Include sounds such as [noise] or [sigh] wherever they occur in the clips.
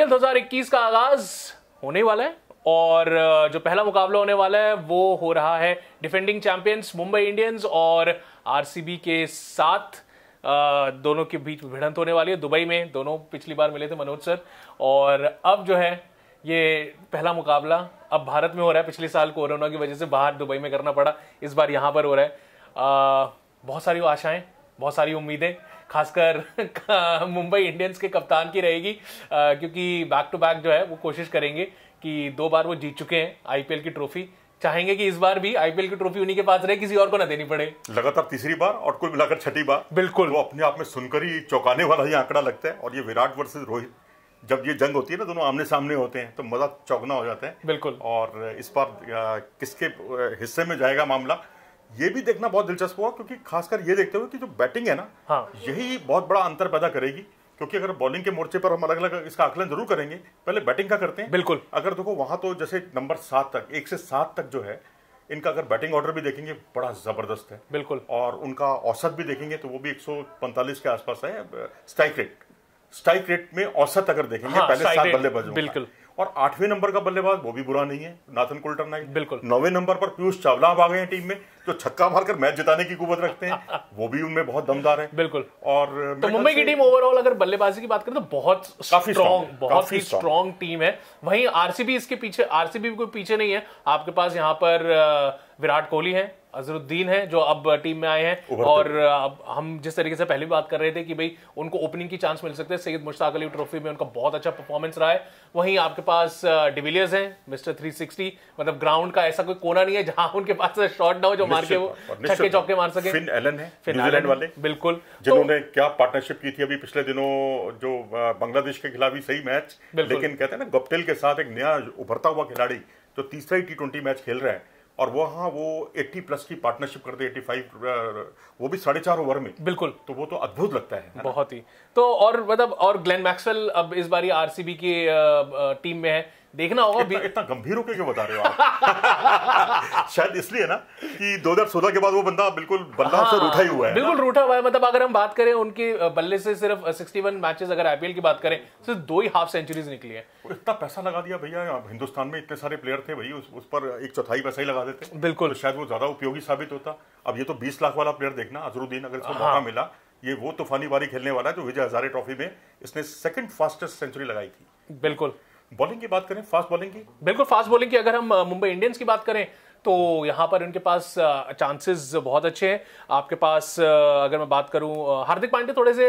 IPL 2021 का आगाज होने वाला है और जो पहला मुकाबला होने वाला है वो हो रहा है डिफेंडिंग चैंपियंस मुंबई इंडियंस और आरसीबी के साथ दोनों के बीच भिड़ंत होने वाली है दुबई में दोनों पिछली बार मिले थे मनोज सर और अब जो है ये पहला मुकाबला अब भारत में हो रहा है पिछले साल कोरोना की वजह से बाहर दुबई में करना पड़ा इस बार यहाँ पर हो रहा है आ, बहुत सारी आशाएं बहुत सारी उम्मीदें खासकर [laughs] मुंबई इंडियंस के कप्तान की रहेगी क्योंकि बैक टू बैक जो है वो कोशिश करेंगे कि दो बार वो जीत चुके हैं आईपीएल की ट्रॉफी चाहेंगे कि इस बार भी आईपीएल की ट्रॉफी उन्हीं के पास रहे किसी और को ना देनी पड़े लगातार तीसरी बार और कुल मिलाकर छठी बार बिल्कुल वो तो अपने आप में सुनकर ही चौंकाने वाला ही आंकड़ा लगता है और ये विराट वर्सेज रोहित जब ये जंग होती है ना दोनों आमने सामने होते हैं तो मजा चौकना हो जाता है बिल्कुल और इस बार किसके हिस्से में जाएगा मामला ये भी देखना बहुत दिलचस्प होगा क्योंकि खासकर ये देखते हुए कि जो बैटिंग है ना हाँ। यही बहुत बड़ा अंतर पैदा करेगी क्योंकि अगर बॉलिंग के मोर्चे पर हम अलग अलग इसका आकलन जरूर करेंगे पहले बैटिंग का करते हैं बिल्कुल अगर देखो वहां तो जैसे नंबर सात तक एक से सात तक जो है इनका अगर बैटिंग ऑर्डर भी देखेंगे बड़ा जबरदस्त है बिल्कुल और उनका औसत भी देखेंगे तो वो भी 145 के आसपास है स्ट्राइक रेट स्ट्राइक रेट में औसत अगर देखेंगे हाँ, पहले सात बल्लेबाज बिल्कुल और आठवें नंबर का बल्लेबाज वो भी बुरा नहीं है नाथन कुलटर नाइट बिल्कुल नौवे नंबर पर पीयूष चावला अब आ गए हैं टीम में जो तो छक्का मारकर मैच जिताने की कुवत रखते हैं [laughs] वो भी उनमें बहुत दमदार है बिल्कुल और तो मुंबई की टीम ओवरऑल अगर बल्लेबाजी की बात करें तो बहुत काफी स्ट्रॉन्ग बहुत ही स्ट्रॉन्ग टीम है वहीं आरसीबी इसके पीछे आरसीबी कोई पीछे नहीं है आपके पास यहाँ पर विराट कोहली है अजरुद्दीन है जो अब टीम में आए हैं और अब हम जिस तरीके से पहले भी बात कर रहे थे कि भाई उनको ओपनिंग की चांस मिल सकते हैं सैयद मुश्ताक अली ट्रॉफी में उनका बहुत अच्छा परफॉर्मेंस रहा है वहीं आपके पास डिविलियर्स हैं मिस्टर 360 मतलब ग्राउंड का ऐसा कोई कोना नहीं है जहां उनके पास शॉट ना हो जो मार के वो छक्के चौके मार सके फिन एलन है फिन एलन वाले बिल्कुल तो जिन्होंने क्या पार्टनरशिप की थी अभी पिछले दिनों जो बांग्लादेश के खिलाफ भी सही मैच लेकिन कहते हैं ना गप्टिल के साथ एक नया उभरता हुआ खिलाड़ी जो तीसरा ही टी मैच खेल रहे हैं और वहाँ वो 80 प्लस की पार्टनरशिप करते 85 वो भी साढ़े चार ओवर में बिल्कुल तो वो तो अद्भुत लगता है, बहुत ही तो और मतलब और ग्लेन मैक्सवेल अब इस बारी आरसीबी की टीम में है देखना होगा इतना, इतना गंभीर होकर क्यों बता रहे हो आप [laughs] शायद इसलिए ना कि 2016 के बाद वो बंदा बिल्कुल बल्ला हाँ, से रूठा ही हुआ है बिल्कुल रूठा हुआ है मतलब अगर हम बात करें उनके बल्ले से सिर्फ 61 मैचेस अगर आईपीएल की बात करें सिर्फ दो ही हाफ सेंचुरीज निकली है इतना पैसा लगा दिया भैया हिंदुस्तान में इतने सारे प्लेयर थे भाई उस, उस पर एक चौथाई पैसा ही लगा देते बिल्कुल तो शायद वो ज्यादा उपयोगी साबित होता अब ये तो बीस लाख वाला प्लेयर देखना अजरुद्दीन अगर इसको हाँ। मौका मिला ये वो तूफानी बारी खेलने वाला है जो विजय हजारे ट्रॉफी में इसने सेकंड फास्टेस्ट सेंचुरी लगाई थी बिल्कुल बॉलिंग की बात करें फास्ट बॉलिंग की बिल्कुल फास्ट बॉलिंग की अगर हम मुंबई uh, इंडियंस की बात करें तो यहाँ पर उनके पास चांसेस uh, बहुत अच्छे हैं आपके पास uh, अगर मैं बात करूँ हार्दिक पांडे थोड़े से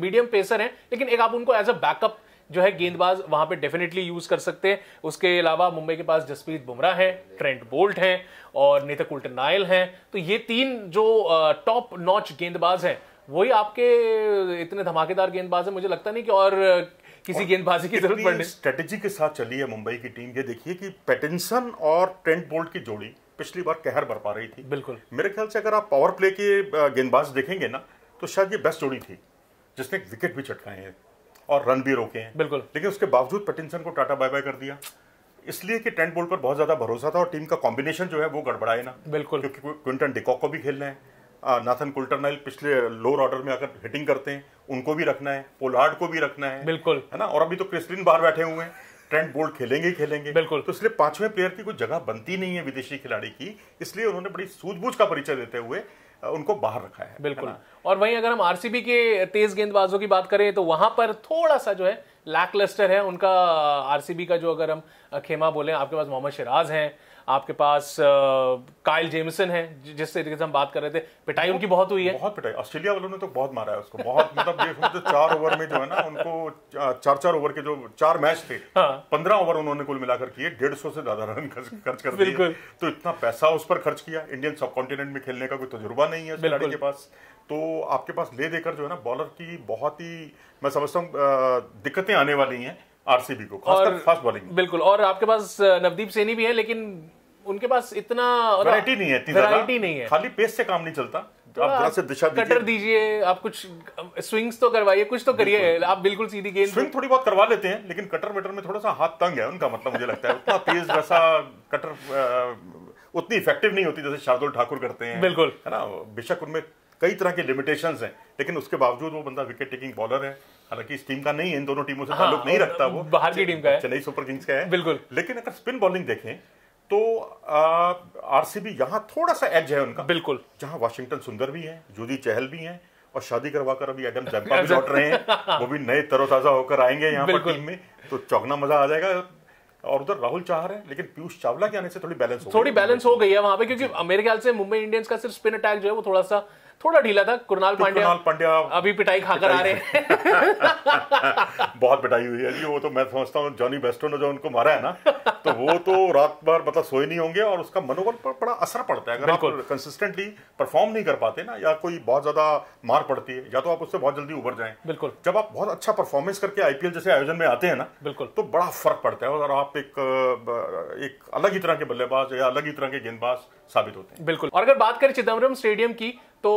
मीडियम पेसर हैं लेकिन एक आप उनको एज अ बैकअप जो है गेंदबाज वहां पे डेफिनेटली यूज कर सकते हैं उसके अलावा मुंबई के पास जसप्रीत बुमराह हैं ट्रेंट बोल्ट हैं और नेतक उल्ट नायल हैं तो ये तीन जो टॉप नॉच गेंदबाज हैं वही आपके इतने धमाकेदार गेंदबाज हैं मुझे लगता नहीं कि और किसी गेंदबाजी की जरूरत पड़ने स्ट्रेटेजी के साथ चली है मुंबई की टीम ये देखिए कि पैटिनसन और ट्रेंट बोल्ट की जोड़ी पिछली बार कहर बरपा रही थी बिल्कुल मेरे ख्याल से अगर आप पावर प्ले के गेंदबाज देखेंगे ना तो शायद ये बेस्ट जोड़ी थी जिसने विकेट भी चटकाए हैं और रन भी रोके हैं बिल्कुल लेकिन उसके बावजूद पटिनसन को टाटा बाय बाय कर दिया इसलिए कि टेंट बोल्ट पर बहुत ज्यादा भरोसा था और टीम का कॉम्बिनेशन जो है वो गड़बड़ाए ना बिल्कुल क्योंकि क्विंटन डिकॉक को भी खेलना है नाथन कुल्टरनाइल पिछले लोअर ऑर्डर में अगर हिटिंग करते हैं उनको भी रखना है पोलार्ड को भी रखना है बिल्कुल है ना और अभी तो क्रिस्टिन बाहर बैठे हुए हैं ट्रेंड बोल्ड खेलेंगे ही खेलेंगे बिल्कुल तो इसलिए पांचवें प्लेयर की कोई जगह बनती नहीं है विदेशी खिलाड़ी की इसलिए उन्होंने बड़ी सूझबूझ का परिचय देते हुए उनको बाहर रखा है बिल्कुल और वहीं अगर हम आरसीबी के तेज गेंदबाजों की बात करें तो वहां पर थोड़ा सा जो है लैकलस्टर है उनका आरसीबी का जो अगर हम खेमा बोले आपके पास मोहम्मद शिराज हैं आपके पास काइल जेमसन है जिस तरीके से हम बात कर रहे थे पिटाई उनकी बहुत हुई है बहुत पिटाई ऑस्ट्रेलिया वालों ने तो बहुत मारा है उसको बहुत मतलब ये जो चार ओवर में जो है ना उनको चार चार ओवर के जो चार मैच थे हाँ। पंद्रह ओवर उन्होंने कुल मिलाकर किए डेढ़ सौ से ज्यादा रन खर्च कर दिए तो इतना पैसा उस पर खर्च किया इंडियन सब कॉन्टिनेंट में खेलने का कोई तजुर्बा नहीं है खिलाड़ी के पास तो आपके पास ले देकर जो है ना बॉलर की बहुत ही मैं समझता हूँ दिक्कतें आने वाली हैं आरसीबी को खासकर फास्ट बॉलिंग बिल्कुल और आपके पास नवदीप सैनी भी है लेकिन उनके पास इतना वैरायटी नहीं है इतनी वैरायटी नहीं है खाली पेस से काम नहीं चलता तो आप जरा से दिशा दीजिए कटर दीजिए आप कुछ स्विंग्स तो करवाइए कुछ तो करिए आप बिल्कुल सीधी गेंद स्विंग थोड़ी बहुत करवा लेते हैं लेकिन कटर वेटर में थोड़ा सा हाथ तंग है उनका मतलब मुझे लगता है उतना तेज वैसा कटर उतनी इफेक्टिव नहीं होती जैसे शार्दुल ठाकुर करते हैं बिल्कुल है ना बेशक उनमें कई तरह के लिमिटेशन हैं लेकिन उसके बावजूद वो बंदा विकेट टेकिंग बॉलर है हालांकि इस टीम का नहीं है इन दोनों टीमों से हाँ, ताल्लुक नहीं रखता वो बाहर की टीम का है चेन्नई सुपर किंग्स का है बिल्कुल लेकिन अगर स्पिन बॉलिंग देखें तो आरसीबी यहां थोड़ा सा एज है उनका बिल्कुल जहां वाशिंगटन सुंदर भी है जूदी चहल भी हैं और शादी करवा कर अभी एडम [laughs] जम्पा भी लौट रहे हैं वो भी नए तरोताजा होकर आएंगे यहाँ पर टीम में तो चौकना मजा आ जाएगा और उधर राहुल चाह रहे हैं लेकिन पीयूष चावला के आने से थोड़ी बैलेंस हो थोड़ी बैलेंस हो गई है वहां पे क्योंकि मेरे ख्याल से मुंबई इंडियंस का सिर्फ स्पिन अटैक जो है वो थोड़ा सा थोड़ा ढीला था कुणाल कुणाल पांड्या अभी पिटाई खाकर आ रहे हैं बहुत बिटाई हुई है जी वो तो मैं समझता हूँ जॉनी बेस्टो ने जो उनको मारा है ना तो वो तो रात भर मतलब सोए नहीं होंगे और उसका मनोबल पर बड़ा असर पड़ता है अगर आप कंसिस्टेंटली परफॉर्म नहीं कर पाते ना या कोई बहुत ज्यादा मार पड़ती है या तो आप उससे बहुत जल्दी उभर जाए बिल्कुल जब आप बहुत अच्छा परफॉर्मेंस करके आईपीएल जैसे आयोजन में आते हैं ना बिल्कुल तो बड़ा फर्क पड़ता है और आप एक एक अलग ही तरह के बल्लेबाज या अलग ही तरह के गेंदबाज साबित होते हैं बिल्कुल और अगर बात करें चिदम्बरम स्टेडियम की तो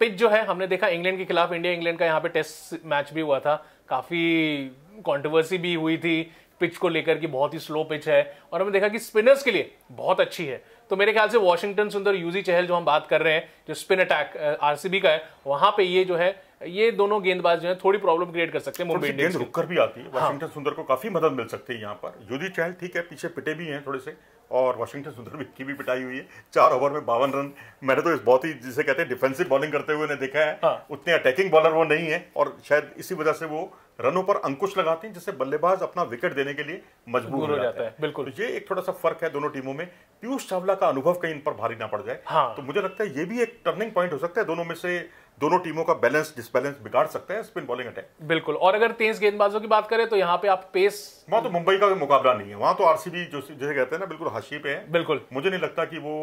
पिच जो है हमने देखा इंग्लैंड के खिलाफ इंडिया इंग्लैंड का यहाँ पे टेस्ट मैच भी हुआ था काफ़ी कंट्रोवर्सी भी हुई थी पिच को लेकर कि बहुत ही स्लो पिच है और हमने देखा कि स्पिनर्स के लिए बहुत अच्छी है तो मेरे ख्याल से वॉशिंगटन सुंदर यूजी चहल जो हम बात कर रहे हैं जो स्पिन अटैक आरसीबी का है वहां पे ये जो है ये दोनों गेंदबाज जो है थोड़ी प्रॉब्लम क्रिएट कर सकते हैं मुंबई इंडियंस रुक कर भी आती है हाँ। सुंदर को काफी मदद मिल सकती है यहाँ पर यूजी चहल ठीक है पीछे पिटे भी हैं थोड़े से और वाशिंगटन सुंदर की भी पिटाई हुई है चार ओवर में बावन रन मैंने तो इस बहुत ही जिसे कहते हैं डिफेंसिव बॉलिंग करते हुए उन्हें देखा है हाँ। उतने अटैकिंग बॉलर वो नहीं है और शायद इसी वजह से वो रनों पर अंकुश लगाते हैं जिससे बल्लेबाज अपना विकेट देने के लिए मजबूर हो जाता है बिल्कुल तो ये एक थोड़ा सा फर्क है दोनों टीमों में पीयूष चावला का अनुभव कहीं इन पर भारी ना पड़ जाए हाँ। तो मुझे लगता है ये भी एक टर्निंग पॉइंट हो सकता है दोनों में से दोनों टीमों का बैलेंस डिसबैलेंस बिगाड़ सकता है स्पिन बॉलिंग अटैक बिल्कुल और अगर तेज गेंदबाजों की बात करें तो यहाँ पे आप पेस वहां तो मुंबई का मुकाबला नहीं है वहां तो आरसीबी जो जैसे कहते हैं ना बिल्कुल हाशिए पे है बिल्कुल मुझे नहीं लगता कि वो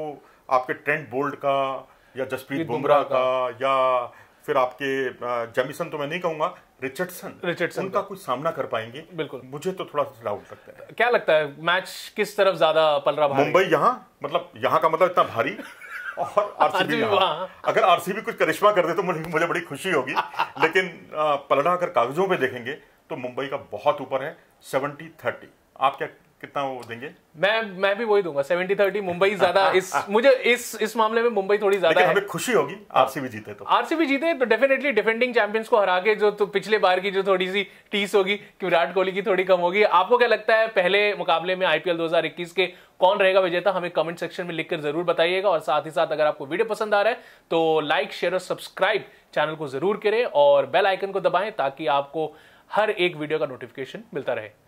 आपके ट्रेंट बोल्ड का या जसप्रीत बुमराह का या फिर आपके जेमिसन तो मैं नहीं कहूंगा रिचर्डसन रिचर्डसन का कुछ सामना कर पाएंगे बिल्कुल मुझे तो थोड़ा सा डाउट लगता है क्या लगता है मैच किस तरफ ज्यादा पल रहा मुंबई यहाँ मतलब यहाँ का मतलब इतना भारी और [laughs] आरसीबी अगर आरसीबी कुछ करिश्मा कर दे तो मुझे मुझे बड़ी खुशी होगी [laughs] लेकिन पलड़ा अगर कागजों पे देखेंगे तो मुंबई का बहुत ऊपर है सेवेंटी थर्टी आप क्या कितना वो देंगे मैं मैं भी वही दूंगा सेवेंटी थर्टी मुंबई ज्यादा [laughs] इस मुझे इस इस मामले में मुंबई थोड़ी ज्यादा है हमें खुशी होगी आरसीबी जीते तो आरसीबी जीते तो डेफिनेटली डिफेंडिंग चैंपियंस को हरा के जो तो पिछले बार की जो थोड़ी सी टीस होगी कि विराट कोहली की थोड़ी कम होगी आपको क्या लगता है पहले मुकाबले में आईपीएल दो के कौन रहेगा विजेता हमें कमेंट सेक्शन में लिखकर जरूर बताइएगा और साथ ही साथ अगर आपको वीडियो पसंद आ रहा है तो लाइक शेयर और सब्सक्राइब चैनल को जरूर करें और बेल आइकन को दबाएं ताकि आपको हर एक वीडियो का नोटिफिकेशन मिलता रहे